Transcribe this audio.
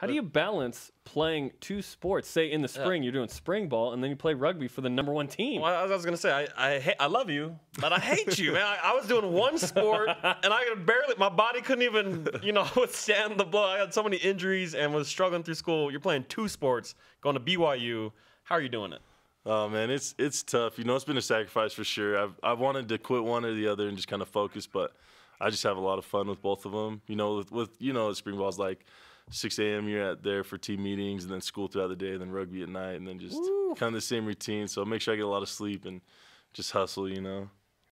How do you balance playing two sports? Say in the spring yeah. you're doing spring ball, and then you play rugby for the number one team. Well, I was, I was gonna say I I, I, love you, but I hate you, man. I, I, was doing one sport, and I could barely my body couldn't even you know withstand the blow. I had so many injuries and was struggling through school. You're playing two sports, going to BYU. How are you doing it? Oh man, it's it's tough. You know, it's been a sacrifice for sure. I've I've wanted to quit one or the other and just kind of focus, but I just have a lot of fun with both of them. You know, with, with you know, spring ball's like 6 a.m. You're out there for team meetings, and then school throughout the day, and then rugby at night, and then just kind of the same routine. So I make sure I get a lot of sleep and just hustle, you know.